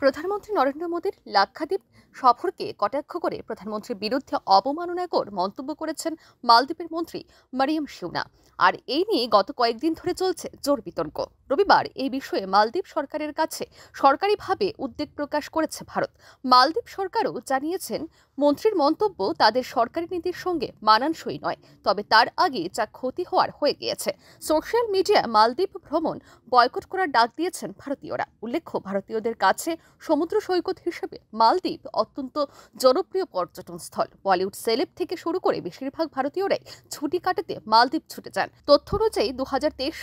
প্রধানমন্ত্রী নরেন্দ্র মোদীর লাক্ষাদ্বীপ সফরকে কটাক্ষ করে প্রধানমন্ত্রীর বিরুদ্ধে অবমাননাকর মন্তব্য করেছেন মালদ্বীপের মন্ত্রী মারিয়াম শিউনা আর এই নিয়ে গত কয়েকদিন ধরে চলছে জোর বিতর্ক রবিবার এই বিষয়ে মালদ্বীপ সরকারের কাছে সরকারিভাবে উদ্বেগ প্রকাশ করেছে ভারত মালদ্বীপ সরকারও জানিয়েছেন মন্ত্রীর মন্তব্য তাদের সরকারি নীতির সঙ্গে মানানসই নয় তবে তার আগে যা ক্ষতি হওয়ার হয়ে গিয়েছে সোশ্যাল মিডিয়া মালদ্বীপ ভ্রমণ বয়কট করার ডাক দিয়েছেন ভারতীয়রা উল্লেখ্য ভারতীয়দের কাছে সমুদ্র সৈকত হিসেবে মালদ্বীপ অত্যন্ত জনপ্রিয় পর্যটন স্থল বলিউড সেলেব থেকে শুরু করে বেশিরভাগ ভারতীয়রাই ছুটি কাটাতে মালদ্বীপ ছুটে যান তথ্য অনুযায়ী দু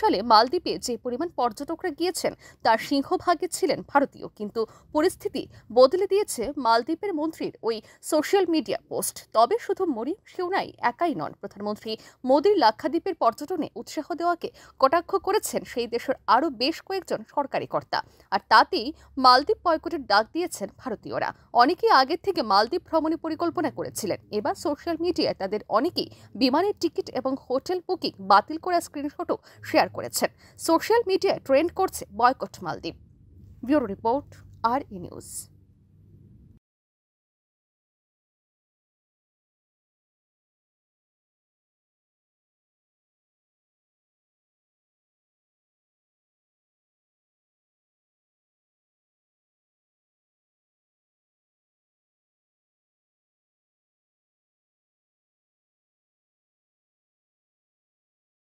সালে মালদ্বীপে যে পরিমাণ পর্যটকরা গিয়েছেন তার সিংহভাগে ছিলেন ভারতীয় কিন্তু পরিস্থিতি বদলে দিয়েছে মালদ্বীপের মন্ত্রীর ওই সোশ্যাল মিডিয়া পোস্ট তবে শুধু মরিম সেউনাই একাই নন প্রধানমন্ত্রী মোদীর লাক্ষাদ্বীপের পর্যটনে উৎসাহ দেওয়াকে কটাক্ষ করেছেন সেই দেশের আরও বেশ কয়েকজন সরকারি কর্তা আর তাতেই মালদ্বীপ বয়কটের ডাক দিয়েছেন ভারতীয়রা অনেকেই আগের থেকে মালদ্বীপ ভ্রমণের পরিকল্পনা করেছিলেন এবার সোশ্যাল মিডিয়ায় তাদের অনেকেই বিমানের টিকিট এবং হোটেল বুকিং বাতিল করা স্ক্রিনশটও শেয়ার করেছেন সোশ্যাল মিডিয়ায় ট্রেন্ড করছে বয়কট মালদ্বীপ ব্যুরো রিপোর্ট আর ই নিউজ